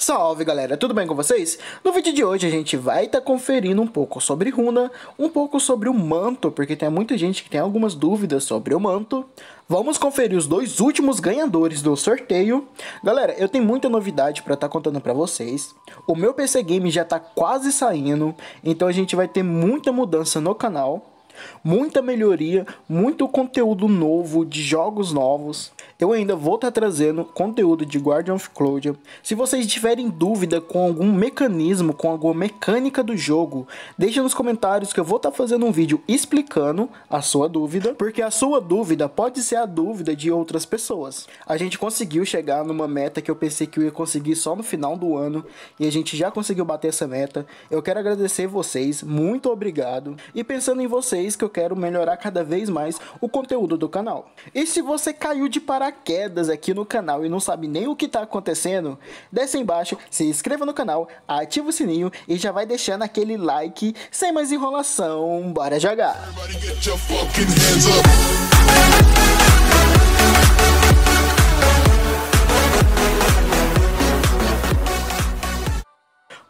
Salve galera, tudo bem com vocês? No vídeo de hoje a gente vai estar tá conferindo um pouco sobre runa, um pouco sobre o manto, porque tem muita gente que tem algumas dúvidas sobre o manto. Vamos conferir os dois últimos ganhadores do sorteio. Galera, eu tenho muita novidade para estar tá contando para vocês. O meu PC Game já está quase saindo, então a gente vai ter muita mudança no canal. Muita melhoria, muito conteúdo novo, de jogos novos. Eu ainda vou estar tá trazendo conteúdo de Guardian of Cloudia Se vocês tiverem dúvida com algum mecanismo, com alguma mecânica do jogo, deixa nos comentários que eu vou estar tá fazendo um vídeo explicando a sua dúvida, porque a sua dúvida pode ser a dúvida de outras pessoas. A gente conseguiu chegar numa meta que eu pensei que eu ia conseguir só no final do ano e a gente já conseguiu bater essa meta. Eu quero agradecer vocês, muito obrigado. E pensando em vocês, isso que eu quero melhorar cada vez mais o conteúdo do canal. E se você caiu de paraquedas aqui no canal e não sabe nem o que está acontecendo, desce embaixo, se inscreva no canal, ativa o sininho e já vai deixando aquele like sem mais enrolação, bora jogar!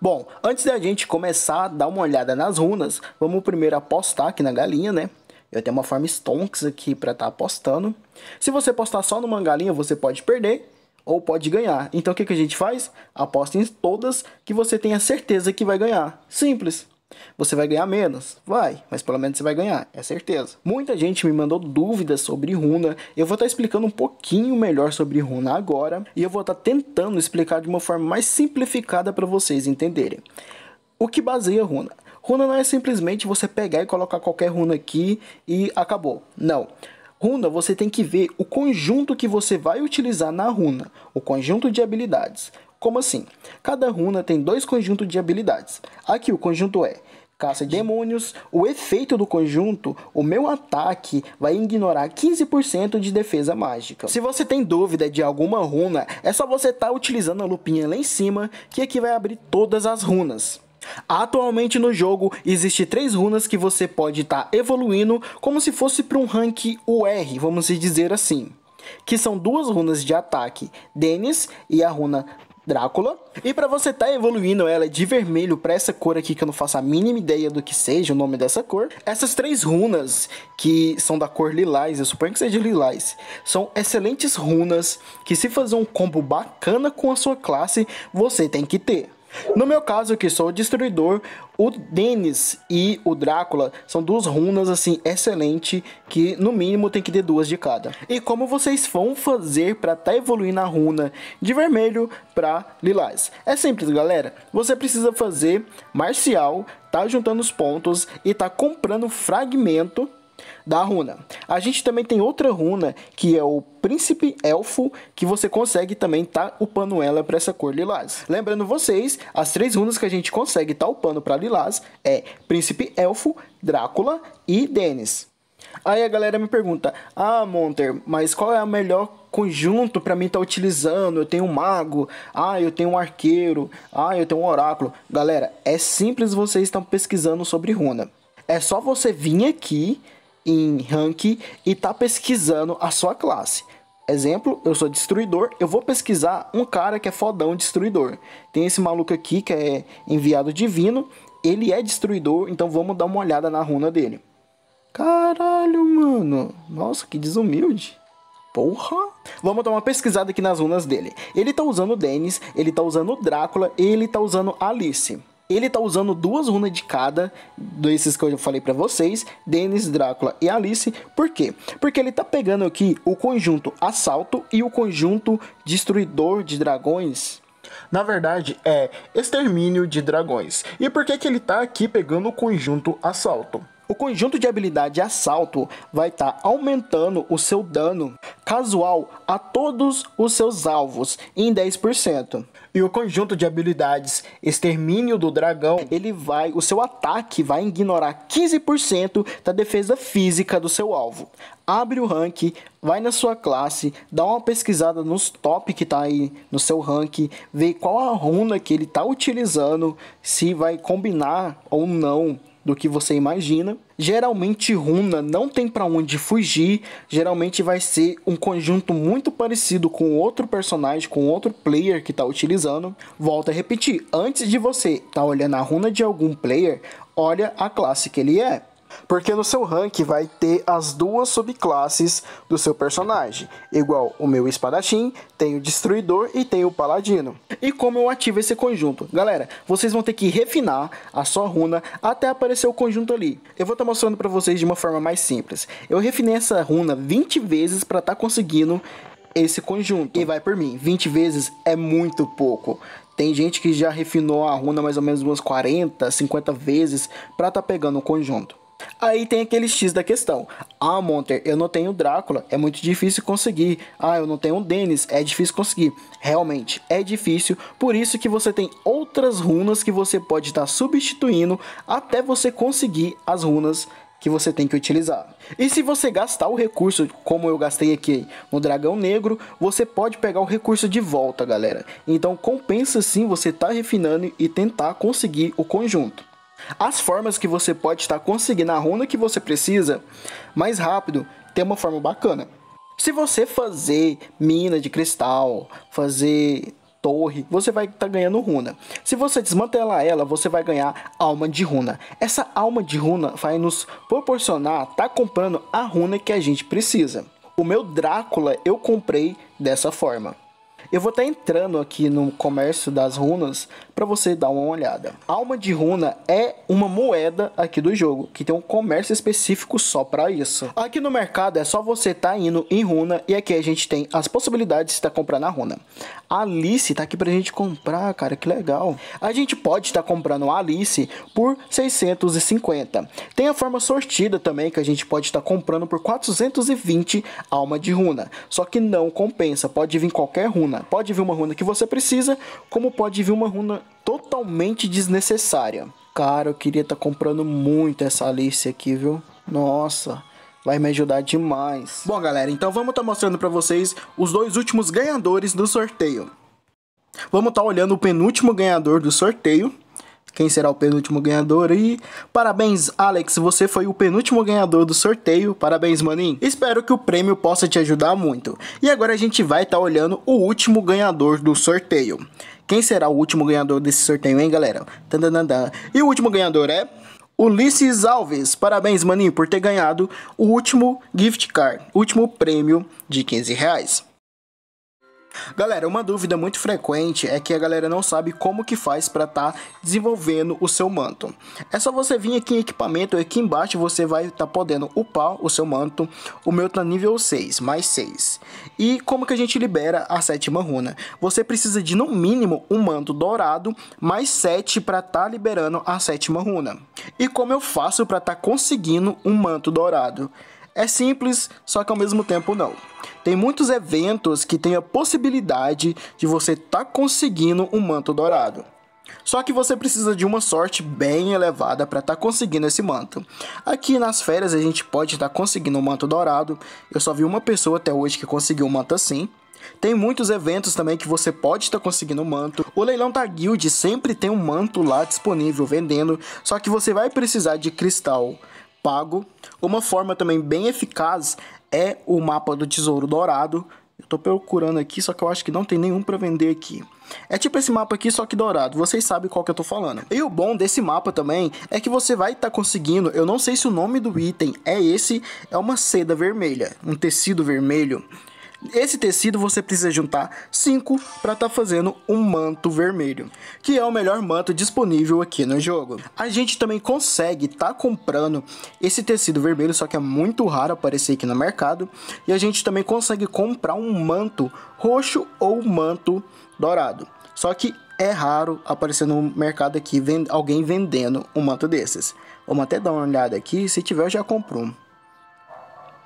Bom, antes da gente começar a dar uma olhada nas runas, vamos primeiro apostar aqui na galinha, né? Eu tenho uma forma Stonks aqui para estar tá apostando. Se você apostar só numa galinha, você pode perder ou pode ganhar. Então o que, que a gente faz? Aposta em todas que você tenha certeza que vai ganhar. Simples. Você vai ganhar menos? Vai, mas pelo menos você vai ganhar, é certeza. Muita gente me mandou dúvidas sobre runa, eu vou estar tá explicando um pouquinho melhor sobre runa agora e eu vou estar tá tentando explicar de uma forma mais simplificada para vocês entenderem. O que baseia runa? Runa não é simplesmente você pegar e colocar qualquer runa aqui e acabou. Não. Runa, você tem que ver o conjunto que você vai utilizar na runa, o conjunto de habilidades. Como assim? Cada runa tem dois conjuntos de habilidades. Aqui o conjunto é caça demônios, o efeito do conjunto, o meu ataque vai ignorar 15% de defesa mágica. Se você tem dúvida de alguma runa, é só você estar tá utilizando a lupinha lá em cima, que aqui vai abrir todas as runas. Atualmente no jogo existe três runas que você pode estar tá evoluindo como se fosse para um rank UR, vamos dizer assim, que são duas runas de ataque, Denis e a runa Drácula. E para você tá evoluindo ela de vermelho para essa cor aqui que eu não faço a mínima ideia do que seja o nome dessa cor. Essas três runas que são da cor lilás, eu suponho que seja lilás, são excelentes runas que se fazer um combo bacana com a sua classe, você tem que ter. No meu caso, que sou o destruidor, o Dennis e o Drácula são duas runas assim excelente que no mínimo tem que ter duas de cada. E como vocês vão fazer para tá evoluindo a runa de vermelho para lilás? É simples, galera. Você precisa fazer marcial, tá juntando os pontos e tá comprando fragmento da runa. A gente também tem outra runa que é o Príncipe Elfo, que você consegue também tá upando ela para essa cor lilás. Lembrando vocês, as três runas que a gente consegue tá upando para lilás é Príncipe Elfo, Drácula e Denis. Aí a galera me pergunta: "Ah, Monter, mas qual é o melhor conjunto para mim estar tá utilizando. Eu tenho um mago, ah, eu tenho um arqueiro, ah, eu tenho um oráculo. Galera, é simples vocês estão pesquisando sobre runa. É só você vir aqui, em rank e tá pesquisando a sua classe. Exemplo, eu sou destruidor, eu vou pesquisar um cara que é fodão destruidor. Tem esse maluco aqui que é enviado divino, ele é destruidor, então vamos dar uma olhada na runa dele. Caralho, mano. Nossa, que desumilde. Porra! Vamos dar uma pesquisada aqui nas runas dele. Ele tá usando Dennis, ele tá usando Drácula, ele tá usando Alice. Ele tá usando duas runas de cada, desses que eu já falei para vocês, Denis, Drácula e Alice. Por quê? Porque ele tá pegando aqui o conjunto Assalto e o conjunto Destruidor de Dragões. Na verdade, é Extermínio de Dragões. E por que, que ele tá aqui pegando o conjunto Assalto? O conjunto de habilidade Assalto vai estar tá aumentando o seu dano casual a todos os seus alvos em 10%. E o conjunto de habilidades Extermínio do Dragão, ele vai, o seu ataque vai ignorar 15% da defesa física do seu alvo. Abre o rank, vai na sua classe, dá uma pesquisada nos top que tá aí no seu rank, vê qual a runa que ele tá utilizando, se vai combinar ou não do que você imagina. Geralmente runa não tem para onde fugir, geralmente vai ser um conjunto muito parecido com outro personagem, com outro player que está utilizando. Volto a repetir, antes de você estar tá olhando a runa de algum player, olha a classe que ele é. Porque no seu rank vai ter as duas subclasses do seu personagem, igual o meu espadachim, tem o destruidor e tem o paladino. E como eu ativo esse conjunto? Galera, vocês vão ter que refinar a sua runa até aparecer o conjunto ali. Eu vou estar tá mostrando para vocês de uma forma mais simples. Eu refinei essa runa 20 vezes para estar tá conseguindo esse conjunto. E vai por mim, 20 vezes é muito pouco. Tem gente que já refinou a runa mais ou menos umas 40, 50 vezes para estar tá pegando o conjunto. Aí tem aquele X da questão. Ah, Monter, eu não tenho Drácula, é muito difícil conseguir. Ah, eu não tenho Dennis, é difícil conseguir. Realmente é difícil, por isso que você tem outras runas que você pode estar tá substituindo até você conseguir as runas que você tem que utilizar. E se você gastar o recurso, como eu gastei aqui no Dragão Negro, você pode pegar o recurso de volta, galera. Então compensa sim você estar tá refinando e tentar conseguir o conjunto. As formas que você pode estar conseguindo a runa que você precisa mais rápido tem uma forma bacana. Se você fazer mina de cristal, fazer torre, você vai estar tá ganhando runa. Se você desmantelar ela, você vai ganhar alma de runa. Essa alma de runa vai nos proporcionar estar tá comprando a runa que a gente precisa. O meu Drácula eu comprei dessa forma. Eu vou estar tá entrando aqui no comércio das runas para você dar uma olhada. Alma de runa é uma moeda aqui do jogo, que tem um comércio específico só para isso. Aqui no mercado é só você estar tá indo em runa e aqui a gente tem as possibilidades de estar tá comprando a runa. A Alice tá aqui pra gente comprar, cara, que legal. A gente pode estar tá comprando a Alice por 650. Tem a forma sortida também que a gente pode estar tá comprando por 420 alma de runa. Só que não compensa, pode vir qualquer runa runa. Pode vir uma runa que você precisa, como pode vir uma runa totalmente desnecessária. Cara, eu queria estar tá comprando muito essa Alice aqui, viu? Nossa, vai me ajudar demais. Bom, galera, então vamos estar tá mostrando para vocês os dois últimos ganhadores do sorteio. Vamos estar tá olhando o penúltimo ganhador do sorteio, quem será o penúltimo ganhador. E parabéns, Alex, você foi o penúltimo ganhador do sorteio. Parabéns, maninho. Espero que o prêmio possa te ajudar muito. E agora a gente vai estar tá olhando o último ganhador do sorteio. Quem será o último ganhador desse sorteio, hein, galera? E o último ganhador é. Ulisses Alves, parabéns maninho por ter ganhado o último gift card, último prêmio de 15 reais. Galera, uma dúvida muito frequente é que a galera não sabe como que faz para estar tá desenvolvendo o seu manto. É só você vir aqui em equipamento e aqui embaixo você vai estar tá podendo upar o seu manto. O meu tá nível 6, mais 6. E como que a gente libera a sétima runa? Você precisa de no mínimo um manto dourado mais 7 para estar tá liberando a sétima runa. E como eu faço para estar tá conseguindo um manto dourado? É simples, só que ao mesmo tempo não. Tem muitos eventos que tem a possibilidade de você estar tá conseguindo um manto dourado. Só que você precisa de uma sorte bem elevada para estar tá conseguindo esse manto. Aqui nas férias a gente pode estar tá conseguindo um manto dourado. Eu só vi uma pessoa até hoje que conseguiu um manto assim. Tem muitos eventos também que você pode estar tá conseguindo um manto. O leilão da guild sempre tem um manto lá disponível vendendo, só que você vai precisar de cristal pago. Uma forma também bem eficaz é o mapa do Tesouro Dourado. Eu estou procurando aqui, só que eu acho que não tem nenhum para vender aqui. É tipo esse mapa aqui, só que dourado. Vocês sabem qual que eu tô falando. E o bom desse mapa também é que você vai estar tá conseguindo... Eu não sei se o nome do item é esse. É uma seda vermelha, um tecido vermelho. Esse tecido você precisa juntar 5 para estar tá fazendo um manto vermelho, que é o melhor manto disponível aqui no jogo. A gente também consegue estar tá comprando esse tecido vermelho, só que é muito raro aparecer aqui no mercado, e a gente também consegue comprar um manto roxo ou manto dourado. Só que é raro aparecer no mercado aqui vend alguém vendendo um manto desses. Vamos até dar uma olhada aqui, se tiver eu já compro um.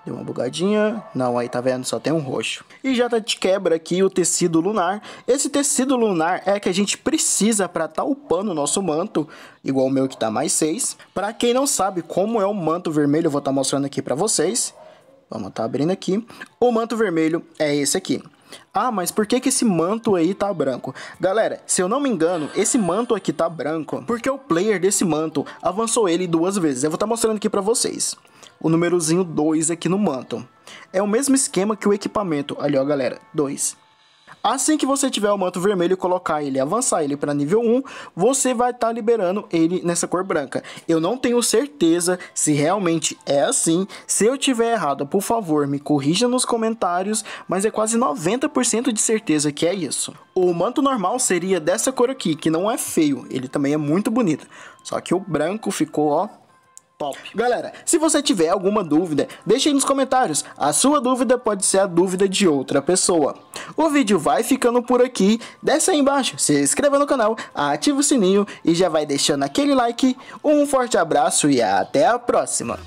Deu uma bugadinha. Não, aí tá vendo? Só tem um roxo. E já tá de quebra aqui o tecido lunar. Esse tecido lunar é que a gente precisa para tá upando o nosso manto, igual o meu que tá mais 6. Para quem não sabe como é o manto vermelho, eu vou estar tá mostrando aqui para vocês. Vamos tá abrindo aqui. O manto vermelho é esse aqui. Ah, mas por que, que esse manto aí tá branco? Galera, se eu não me engano, esse manto aqui tá branco porque o player desse manto avançou ele duas vezes. Eu vou estar tá mostrando aqui pra vocês o númerozinho 2 aqui no manto. É o mesmo esquema que o equipamento, ali ó galera, 2. Assim que você tiver o manto vermelho e colocar ele, avançar ele para nível 1, você vai estar tá liberando ele nessa cor branca. Eu não tenho certeza se realmente é assim. Se eu tiver errado, por favor, me corrija nos comentários, mas é quase 90% de certeza que é isso. O manto normal seria dessa cor aqui, que não é feio, ele também é muito bonito. Só que o branco ficou, ó, Top. Galera, se você tiver alguma dúvida, deixe aí nos comentários. A sua dúvida pode ser a dúvida de outra pessoa. O vídeo vai ficando por aqui. Desce aí embaixo, se inscreva no canal, ativa o sininho e já vai deixando aquele like. Um forte abraço e até a próxima.